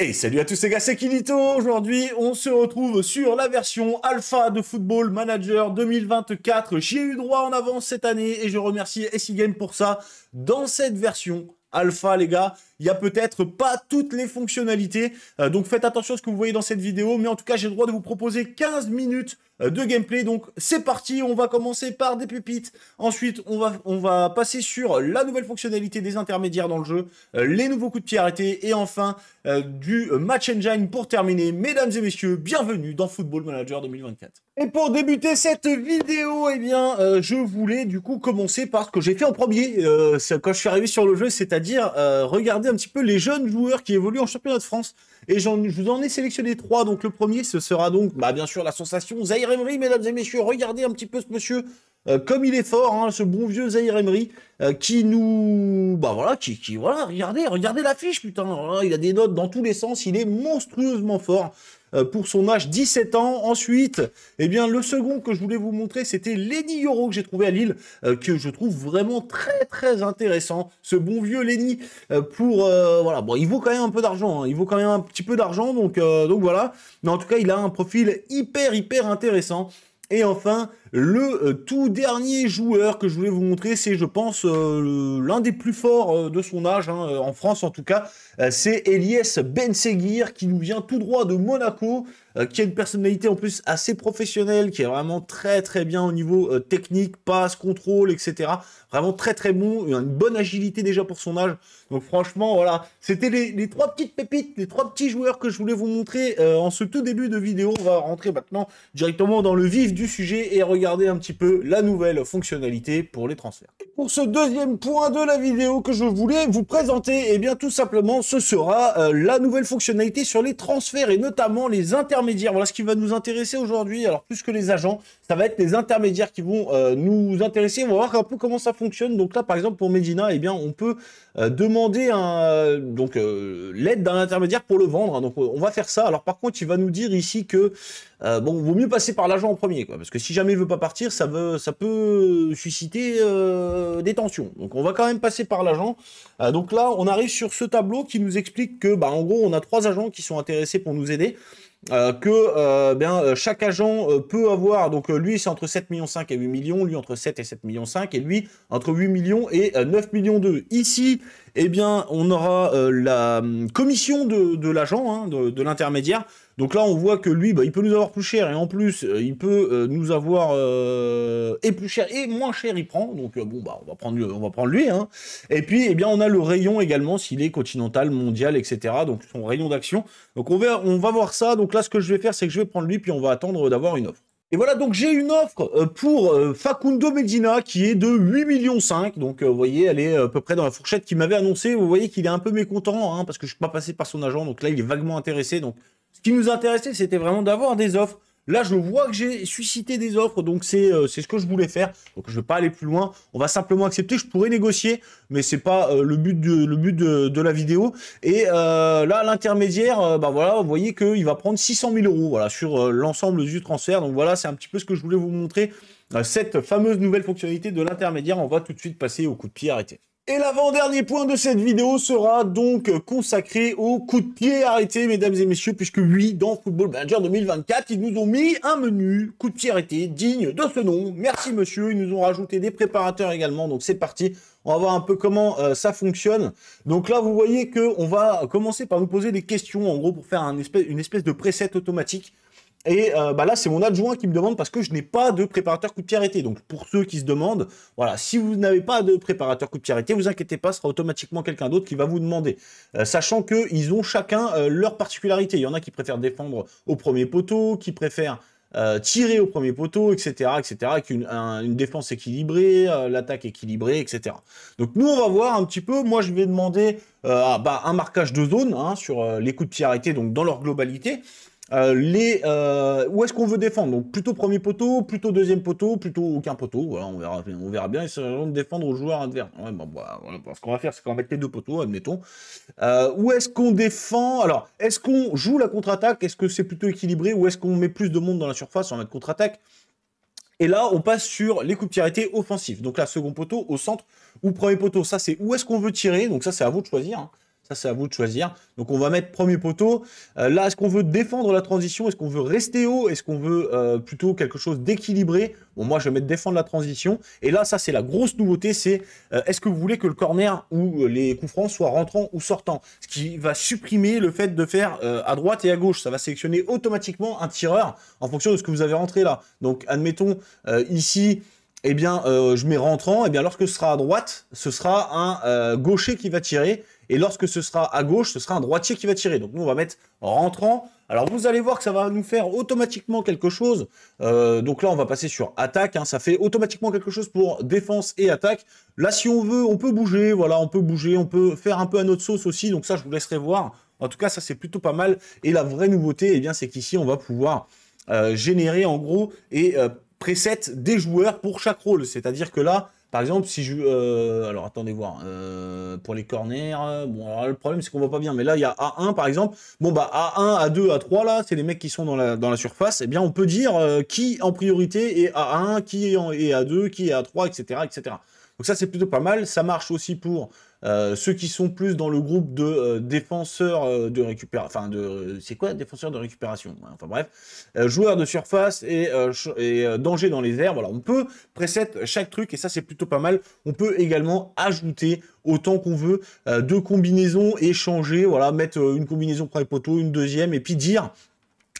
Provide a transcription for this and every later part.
Et salut à tous les gars, c'est Kilito. Aujourd'hui, on se retrouve sur la version alpha de Football Manager 2024. J'y ai eu droit en avance cette année et je remercie si pour ça. Dans cette version alpha, les gars, il n'y a peut-être pas toutes les fonctionnalités. Euh, donc faites attention à ce que vous voyez dans cette vidéo. Mais en tout cas, j'ai le droit de vous proposer 15 minutes euh, de gameplay. Donc c'est parti, on va commencer par des pupites. Ensuite, on va, on va passer sur la nouvelle fonctionnalité des intermédiaires dans le jeu, euh, les nouveaux coups de pied arrêtés et enfin du match engine pour terminer. Mesdames et messieurs, bienvenue dans Football Manager 2024. Et pour débuter cette vidéo, eh bien, je voulais du coup commencer par ce que j'ai fait en premier quand je suis arrivé sur le jeu, c'est-à-dire regarder un petit peu les jeunes joueurs qui évoluent en championnat de France. Et je vous en ai sélectionné trois. Donc le premier, ce sera donc, bah, bien sûr, la sensation Zaire mesdames et messieurs. Regardez un petit peu ce monsieur. Euh, comme il est fort, hein, ce bon vieux Zaire Emery, euh, qui nous... Bah voilà, qui, Voilà, regardez, regardez l'affiche, putain Il a des notes dans tous les sens, il est monstrueusement fort euh, pour son âge 17 ans. Ensuite, eh bien, le second que je voulais vous montrer, c'était Lenny Yoro que j'ai trouvé à Lille, que je trouve vraiment très très intéressant. Ce bon vieux Lenny, pour... voilà, bon, il vaut quand même un peu d'argent, hein. il vaut quand même un petit peu d'argent, donc, donc voilà. Mais en tout cas, il a un profil hyper hyper intéressant. Et enfin, le euh, tout dernier joueur que je voulais vous montrer, c'est je pense euh, l'un des plus forts euh, de son âge, hein, en France en tout cas, c'est Elias Benseguir qui nous vient tout droit de Monaco, qui a une personnalité en plus assez professionnelle, qui est vraiment très très bien au niveau technique, passe, contrôle, etc. Vraiment très très bon, une bonne agilité déjà pour son âge. Donc franchement, voilà, c'était les, les, trois petites pépites, les trois petits joueurs que je voulais vous montrer en ce tout début de vidéo. On va rentrer maintenant directement dans le vif du sujet et regarder regarder un petit peu la nouvelle fonctionnalité pour les transferts. pour ce deuxième point de la vidéo que je voulais vous présenter, et eh bien tout simplement ce sera euh, la nouvelle fonctionnalité sur les transferts et notamment les intermédiaires. Voilà ce qui va nous intéresser aujourd'hui. Alors plus que les agents, ça va être les intermédiaires qui vont euh, nous intéresser. On va voir un peu comment ça fonctionne. Donc là par exemple pour Medina, et eh bien on peut euh, demander un, donc l'aide d'un intermédiaire pour le vendre. Hein. Donc on va faire ça. Alors par contre il va nous dire ici que bon vaut mieux passer par l'agent en premier quoi, parce que si jamais veut pas partir, ça, veut, ça peut susciter euh, des tensions. Donc on va quand même passer par l'agent. Euh, donc là, on arrive sur ce tableau qui nous explique que, bah, en gros, on a trois agents qui sont intéressés pour nous aider. Euh, que bien, chaque agent peut avoir, donc lui c'est entre 7,5 millions et 8 millions, lui entre 7 et 7,5 millions et lui entre 8 millions et 9 millions 2. Ici, eh bien, on aura la hum, commission de, l'agent, hein, de, de l'intermédiaire, donc là, on voit que lui, bah, il peut nous avoir plus cher, et en plus, euh, il peut euh, nous avoir euh, et plus cher et moins cher, il prend. Donc bon, bah, on va prendre, on va prendre lui. Hein. Et puis, eh bien, on a le rayon également, s'il est continental, mondial, etc. Donc son rayon d'action. Donc on va, on va voir ça. Donc là, ce que je vais faire, c'est que je vais prendre lui, puis on va attendre d'avoir une offre. Et voilà, donc j'ai une offre pour Facundo Medina qui est de 8 millions 5. Donc vous voyez, elle est à peu près dans la fourchette qu'il m'avait annoncé. Vous voyez qu'il est un peu mécontent hein, parce que je ne suis pas passé par son agent. Donc là, il est vaguement intéressé. Donc ce qui nous intéressait, c'était vraiment d'avoir des offres. Là, je vois que j'ai suscité des offres, donc c'est euh, ce que je voulais faire. Donc, je ne vais pas aller plus loin. On va simplement accepter. Je pourrais négocier, mais ce n'est pas euh, le but, de, le but de, la vidéo. Et euh, là, l'intermédiaire, bah voilà, vous voyez qu'il va prendre 600 000 euros voilà, sur l'ensemble du transfert. Donc, voilà, c'est un petit peu ce que je voulais vous montrer. cette fameuse nouvelle fonctionnalité de l'intermédiaire, on va tout de suite passer au coup de pied arrêté. Et l'avant-dernier point de cette vidéo sera donc consacré au coup de pied arrêté, mesdames et messieurs, puisque oui, dans Football Manager 2024, ils nous ont mis un menu coup de pied arrêté digne de ce nom. Merci monsieur, ils nous ont rajouté des préparateurs également, donc c'est parti. On va voir un peu comment euh, ça fonctionne. Donc là, vous voyez qu'on va commencer par nous poser des questions, en gros, pour faire une espèce de preset automatique. Et euh, bah là, c'est mon adjoint qui me demande parce que je n'ai pas de préparateur coup de pied arrêté. Donc, pour ceux qui se demandent, voilà, si vous n'avez pas de préparateur coup de pied arrêté, vous inquiétez pas, ce sera automatiquement quelqu'un d'autre qui va vous demander. Euh, sachant sachant qu'ils ont chacun euh, leur particularité. Il y en a qui préfèrent défendre au premier poteau, qui préfèrent tirer au premier poteau, etc. etc. avec une, défense équilibrée, l'attaque équilibrée, etc. Donc, nous, on va voir un petit peu. Moi, je vais demander bah, un marquage de zone hein, sur les coups de pied arrêtés, donc dans leur globalité. Euh, les, euh, où est-ce qu'on veut défendre Donc plutôt premier poteau, plutôt deuxième poteau, plutôt aucun poteau. Voilà, on verra, on verra bien. et' de défendre aux joueurs adverses. Bah, ce qu'on va faire, c'est qu'on va mettre les deux poteaux, admettons. Euh, où est-ce qu'on défend Alors, est-ce qu'on joue la contre-attaque Est-ce que c'est plutôt équilibré Ou est-ce qu'on met plus de monde dans la surface en mode contre-attaque et là, on passe sur les coups de offensifs. Donc là, second poteau, au centre ou premier poteau. Ça, c'est où est-ce qu'on veut tirer. Donc ça, c'est à vous de choisir. Hein. Ça, c'est à vous de choisir. Donc, on va mettre premier poteau. Euh, là, est-ce qu'on veut défendre la transition Est-ce qu'on veut rester haut Est-ce qu'on veut euh, plutôt quelque chose d'équilibré Bon, moi, je vais mettre défendre la transition. Et là, ça, c'est la grosse nouveauté. C'est euh, est-ce que vous voulez que le corner ou les coups francs soient rentrants ou sortants Ce qui va supprimer le fait de faire à droite et à gauche. Ça va sélectionner automatiquement un tireur en fonction de ce que vous avez rentré là. Donc, admettons, ici eh bien, je mets rentrant, et eh bien, lorsque ce sera à droite, ce sera un gaucher qui va tirer. Et lorsque ce sera à gauche, ce sera un droitier qui va tirer. Donc nous, on va mettre rentrant. Alors vous allez voir que ça va nous faire automatiquement quelque chose. Euh, donc là, on va passer sur attaque. Hein. Ça fait automatiquement quelque chose pour défense et attaque. Là, si on veut, on peut bouger. Voilà, on peut bouger. On peut faire un peu à notre sauce aussi. Donc ça, je vous laisserai voir. En tout cas, ça, c'est plutôt pas mal. Et la vraie nouveauté, et eh bien, c'est qu'ici, on va pouvoir euh, générer en gros et euh, preset des joueurs pour chaque rôle. C'est-à-dire que là, par exemple, si je... Euh, alors, attendez voir. Euh, pour les corners, euh, bon, alors le problème, c'est qu'on voit pas bien. Mais là, il y a A1, par exemple. Bon, bah, A1, A2, A3, là, c'est les mecs qui sont dans la, surface. Eh bien, on peut dire qui en priorité est A1, qui est, A2, qui est A3, etc., etc. Donc ça, c'est plutôt pas mal. Ça marche aussi pour euh, ceux qui sont plus dans le groupe de euh, défenseurs euh, de récupération, enfin de, c'est quoi défenseurs de récupération hein, Enfin bref, joueurs de surface et, et danger dans les airs. Voilà, on peut preset chaque truc et ça c'est plutôt pas mal. On peut également ajouter autant qu'on veut de combinaisons, échanger, voilà, mettre une combinaison pour les poteaux, une deuxième et puis dire,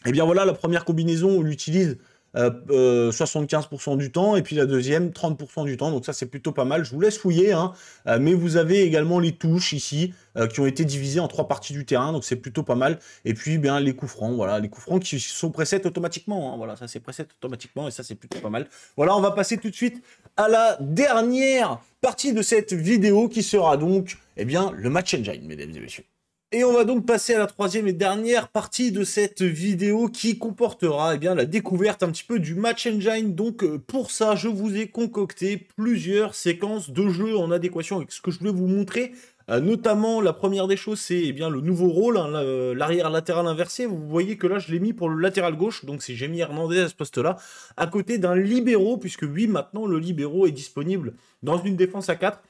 eh bien voilà, la première combinaison on l'utilise 75% euh, euh, du temps, et puis la deuxième 30% du temps. Donc ça c'est plutôt pas mal. Je vous laisse fouiller, hein. euh, mais vous avez également les touches ici qui ont été divisées en trois parties du terrain, donc c'est plutôt pas mal. Et puis eh bien les coups francs, voilà, les coups francs qui sont presets automatiquement. Hein. voilà, ça c'est preset automatiquement et ça c'est plutôt pas mal. Voilà, on va passer tout de suite à la dernière partie de cette vidéo qui sera donc, eh bien, le match engine, mesdames et messieurs. Et on va donc passer à la troisième et dernière partie de cette vidéo qui comportera eh bien, la découverte un petit peu du Match Engine. Donc euh, pour ça, je vous ai concocté plusieurs séquences de jeux en adéquation avec ce que je voulais vous montrer. Euh, notamment, la première des choses, c'est eh bien le nouveau rôle, hein, euh, l'arrière latéral inversé. Vous voyez que là, je l'ai mis pour le latéral gauche, donc c'est Jamie Hernandez à ce poste-là, à côté d'un libéro, puisque oui, maintenant, le libéro est disponible dans une défense à 4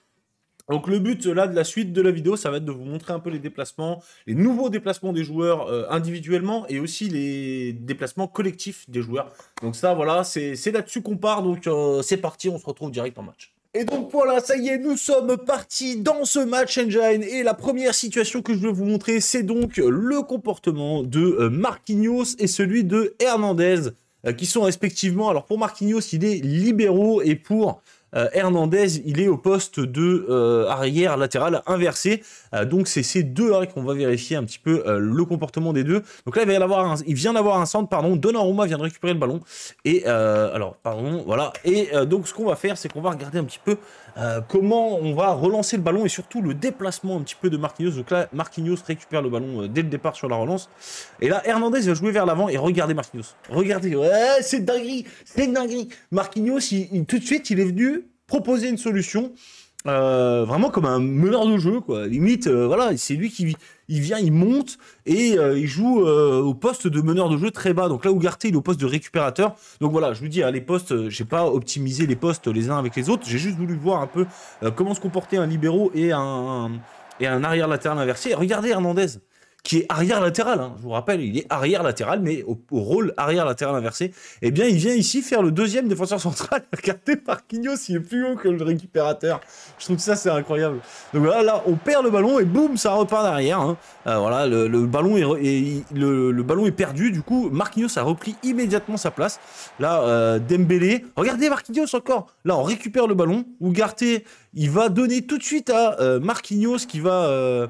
donc le but euh, là de la suite de la vidéo, ça va être de vous montrer un peu les déplacements, les nouveaux déplacements des joueurs euh, individuellement et aussi les déplacements collectifs des joueurs. Donc ça voilà, c'est là-dessus qu'on part, donc euh, c'est parti, on se retrouve direct en match. Et donc voilà, ça y est, nous sommes partis dans ce match engine. Et la première situation que je vais vous montrer, c'est donc le comportement de Marquinhos et celui de Hernandez, qui sont respectivement, alors pour Marquinhos, il est libéraux et pour euh, Hernandez, il est au poste de euh, arrière latéral inversé. Euh, donc c'est ces deux-là qu'on va vérifier un petit peu le comportement des deux. Donc là, il, avoir il vient d'avoir un centre, pardon. Donnarumma vient de récupérer le ballon. Et alors, pardon, voilà. Et donc ce qu'on va faire, c'est qu'on va regarder un petit peu comment on va relancer le ballon et surtout le déplacement un petit peu de Marquinhos. Donc là, Marquinhos récupère le ballon dès le départ sur la relance. Et là, Hernandez va jouer vers l'avant et regardez Marquinhos. Regardez, ouais, c'est dinguerie, c'est dinguerie. Marquinhos, tout de suite, il est venu proposer une solution. Euh, vraiment comme un meneur de jeu, quoi. Limite, euh, voilà, c'est lui qui il vient, il monte et euh, il joue au poste de meneur de jeu très bas. Donc là, Ougarté, il est au poste de récupérateur. Donc voilà, je vous dis, hein, les postes, j'ai pas optimisé les postes les uns avec les autres. J'ai juste voulu voir un peu comment se comporter un libéraux et un, et un arrière latéral inversé. Regardez Hernandez qui est arrière latéral. Hein. Je vous rappelle, il est arrière latéral, mais au, rôle arrière latéral inversé. Eh bien, il vient ici faire le deuxième défenseur central. Regardez Marquinhos, il est plus haut que le récupérateur. Je trouve que ça, c'est incroyable. Donc là, là, on perd le ballon et boum, ça repart derrière. Hein. Euh, voilà, le, ballon est, le, ballon est perdu. Du coup, Marquinhos a repris immédiatement sa place. Là, euh, Dembélé. Regardez Marquinhos encore. Là, on récupère le ballon. Ougarté, il va donner tout de suite à euh, Marquinhos qui va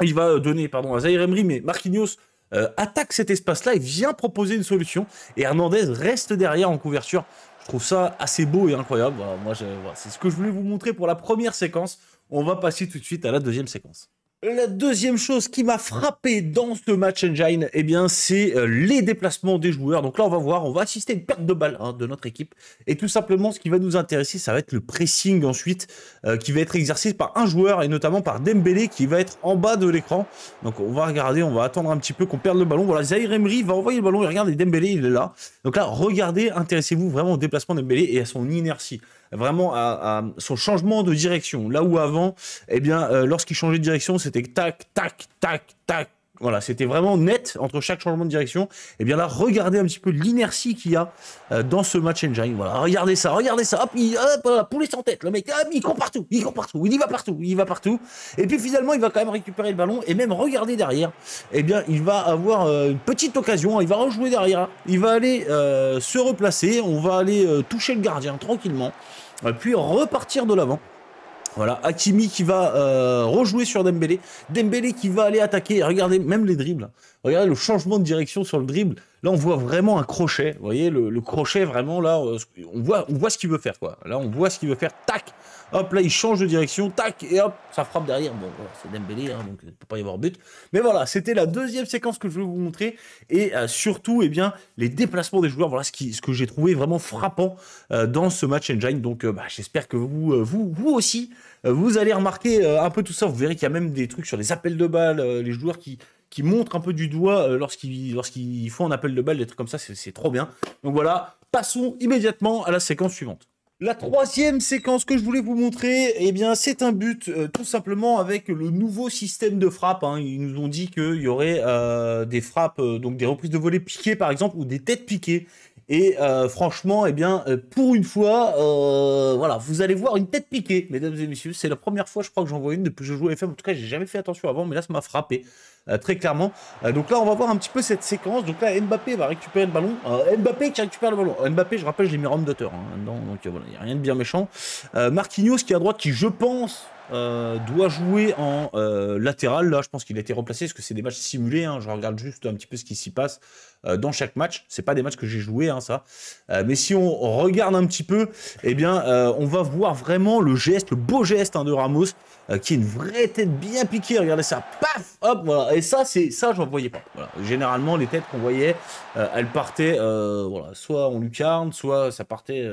il va euh, donner pardon, à Zaire mais Marquinhos euh, attaque cet espace-là et vient proposer une solution. Et Hernandez reste derrière en couverture. Je trouve ça assez beau et incroyable. moi, c'est ce que je voulais vous montrer pour la première séquence. On va passer tout de suite à la deuxième séquence. La deuxième chose qui m'a frappé dans ce match engine, eh bien, c'est euh, les déplacements des joueurs. Donc là, on va voir, on va assister à une perte de balle hein, de notre équipe. Et tout simplement, ce qui va nous intéresser, ça va être le pressing ensuite, euh, qui va être exercé par un joueur et notamment par Dembélé, qui va être en bas de l'écran. Donc on va regarder, on va attendre un petit peu qu'on perde le ballon. Voilà, Zaire Emery va envoyer le ballon et regardez, Dembélé, il est là. Donc là, regardez, intéressez-vous vraiment au déplacement de Dembélé et à son inertie vraiment à, son changement de direction. Là où avant, eh bien, euh, lorsqu'il changeait de direction, c'était tac, tac, tac, tac, voilà, c'était vraiment net entre chaque changement de direction. Et eh bien là, regardez un petit peu l'inertie qu'il y a euh, dans ce match engine. Voilà, regardez ça, regardez ça. Hop, il, hop, poulet sans tête, le mec, il court partout, il court partout, il y va partout, il y va partout. Et puis finalement, il va quand même récupérer le ballon et même regarder derrière. Et eh bien, il va avoir euh, une petite occasion, hein. il va rejouer derrière, hein. il va aller se replacer, on va aller toucher le gardien tranquillement puis repartir de l'avant. Voilà, Hakimi qui va euh, rejouer sur Dembélé. Dembélé qui va aller attaquer. Regardez même les dribbles. Hein. Regardez le changement de direction sur le dribble. Là, on voit vraiment un crochet. Vous voyez, le, crochet, vraiment, là, euh, on voit, on voit ce qu'il veut faire, quoi. Là, on voit ce qu'il veut faire. Tac Hop, là, il change de direction, tac, et hop, ça frappe derrière. Bon, c'est Dembélé, hein, donc il ne peut pas y avoir but. Mais voilà, c'était la deuxième séquence que je voulais vous montrer. Et euh, surtout, eh bien, les déplacements des joueurs. Voilà ce, que j'ai trouvé vraiment frappant euh, dans ce match engine. Donc, euh, bah, j'espère que vous, vous, vous aussi, vous allez remarquer un peu tout ça. Vous verrez qu'il y a même des trucs sur les appels de balles, les joueurs qui, qui montrent un peu du doigt lorsqu'ils lorsqu'ils font un appel de balle, des trucs comme ça, c'est trop bien. Donc voilà, passons immédiatement à la séquence suivante. La troisième séquence que je voulais vous montrer, eh bien, c'est un but euh, tout simplement avec le nouveau système de frappe. Hein. Ils nous ont dit qu'il y aurait euh, des frappes, euh, donc des reprises de volets piquées par exemple, ou des têtes piquées. Et euh, franchement, eh bien, euh, pour une fois, euh, voilà, vous allez voir une tête piquée, mesdames et messieurs. C'est la première fois, je crois, que j'en vois une depuis que je joue à FM. En tout cas, j'ai jamais fait attention avant, mais là, ça m'a frappé. très clairement. donc là, on va voir un petit peu cette séquence. Donc là, Mbappé va récupérer le ballon. Mbappé qui récupère le ballon. Mbappé, je rappelle, j'ai mis Rome d'auteur. Hein, donc voilà, il n'y a rien de bien méchant. Marquinhos qui est à droite, qui, je pense, euh, doit jouer en euh, latéral. Là, je pense qu'il a été remplacé parce que c'est des matchs simulés. Hein. Je regarde juste un petit peu ce qui s'y passe euh, dans chaque match. C'est pas des matchs que j'ai joué, hein, ça. mais si on regarde un petit peu, et eh bien, on va voir vraiment le geste, le beau geste hein, de Ramos. Euh, qui est une vraie tête bien piquée. Regardez ça, paf, hop, voilà. Et ça, c'est ça, je voyais pas. Généralement, les têtes qu'on voyait, euh, elles partaient, euh, voilà, soit en lucarne, soit ça partait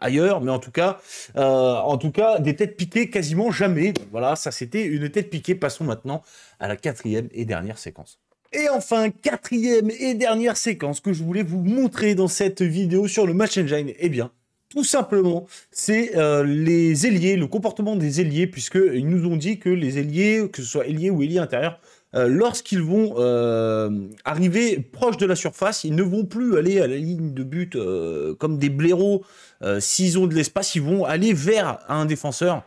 ailleurs, mais en tout cas, en tout cas, des têtes piquées quasiment jamais. voilà, ça, c'était une tête piquée. Passons maintenant à la quatrième et dernière séquence. Et enfin, quatrième et dernière séquence que je voulais vous montrer dans cette vidéo sur le Match Engine, eh bien, tout simplement, c'est euh, les ailiers, le comportement des ailiers, puisqu'ils nous ont dit que les ailiers, que ce soit ailier ou ailier intérieurs, euh, lorsqu'ils vont euh, arriver proche de la surface, ils ne vont plus aller à la ligne de but euh, comme des blaireaux. S'ils ont de l'espace, ils vont aller vers un défenseur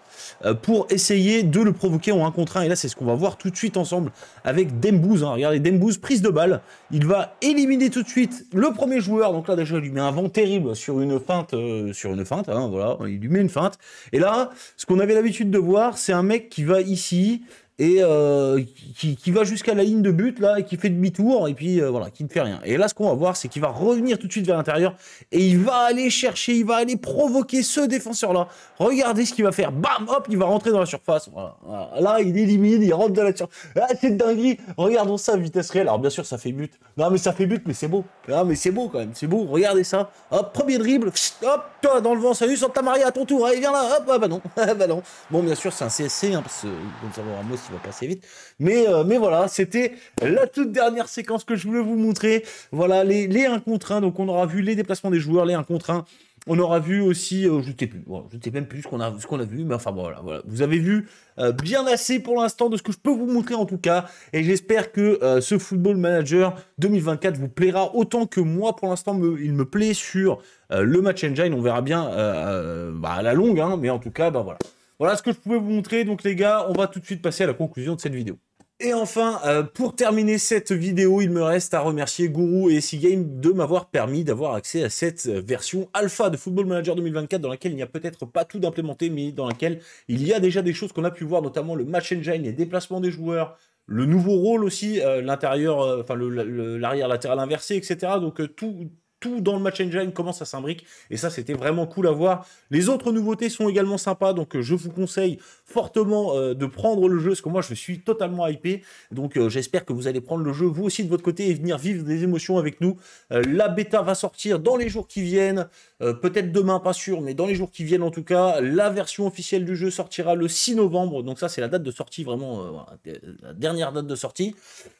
pour essayer de le provoquer en un contre un. Et là, c'est ce qu'on va voir tout de suite ensemble avec Dembouz. Hein. Regardez, Dembouz, prise de balle. Il va éliminer tout de suite le premier joueur. Donc là, déjà, il lui met un vent terrible sur une feinte. sur une feinte, hein, voilà, il lui met une feinte. Et là, ce qu'on avait l'habitude de voir, c'est un mec qui va ici, et euh, qui, va jusqu'à la ligne de but là et qui fait demi-tour et puis euh, voilà qui ne fait rien et là ce qu'on va voir c'est qu'il va revenir tout de suite vers l'intérieur et il va aller chercher il va aller provoquer ce défenseur là regardez ce qu'il va faire bam hop il va rentrer dans la surface voilà, là il élimine il rentre dans la surface ah, c'est dingue regardons ça vitesse réelle alors bien sûr ça fait but non mais ça fait but mais c'est beau ah mais c'est beau quand même c'est beau regardez ça hop premier dribble stop hop toi dans le vent salut Santa Maria à ton tour allez viens là hop ah bah non ah bah non bon bien sûr c'est un CSC hein, parce que comme ça mot qui va passer vite. Mais, euh, mais voilà, c'était la toute dernière séquence que je voulais vous montrer. Voilà, les, les 1 contre 1. Donc, on aura vu les déplacements des joueurs, les 1 contre 1. On aura vu aussi, euh, je ne sais plus, bon, je sais même plus ce qu'on a, qu'on a vu, mais enfin voilà, voilà. vous avez vu euh, bien assez pour l'instant de ce que je peux vous montrer en tout cas, et j'espère que ce Football Manager 2024 vous plaira autant que moi pour l'instant il me plaît sur le Match Engine, on verra bien bah, à la longue, hein. mais en tout cas, bah, voilà. Voilà ce que je pouvais vous montrer. Donc les gars, on va tout de suite passer à la conclusion de cette vidéo. Et enfin, euh, pour terminer cette vidéo, il me reste à remercier Guru et siGame Game de m'avoir permis d'avoir accès à cette euh, version alpha de Football Manager 2024 dans laquelle il n'y a peut-être pas tout d'implémenté, mais dans laquelle il y a déjà des choses qu'on a pu voir, notamment le match engine, les déplacements des joueurs, le nouveau rôle aussi, euh, l'intérieur, enfin l'arrière latéral inversé, etc. Donc tout, tout dans le match engine, comment ça s'imbrique. Et ça, c'était vraiment cool à voir. Les autres nouveautés sont également sympas, donc euh, je vous conseille fortement euh, de prendre le jeu, parce que moi, je suis totalement hypé. Donc euh, j'espère que vous allez prendre le jeu, vous aussi, de votre côté, et venir vivre des émotions avec nous. la bêta va sortir dans les jours qui viennent. Euh, peut-être demain, pas sûr, mais dans les jours qui viennent en tout cas, la version officielle du jeu sortira le 6 novembre. Donc ça, c'est la date de sortie, vraiment euh, la dernière date de sortie.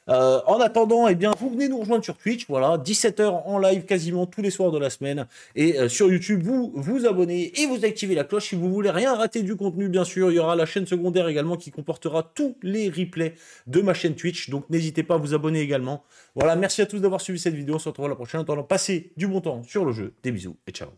Euh, en attendant, eh bien, vous venez nous rejoindre sur Twitch. Voilà, 17h en live quasiment tous les soirs de la semaine. Et sur YouTube, vous vous abonnez et vous activez la cloche si vous voulez rien rater du contenu, bien sûr. Il y aura la chaîne secondaire également qui comportera tous les replays de ma chaîne Twitch. Donc n'hésitez pas à vous abonner également. Voilà, merci à tous d'avoir suivi cette vidéo. On se retrouve à la prochaine. En attendant, passez du bon temps sur le jeu. Des bisous et ciao.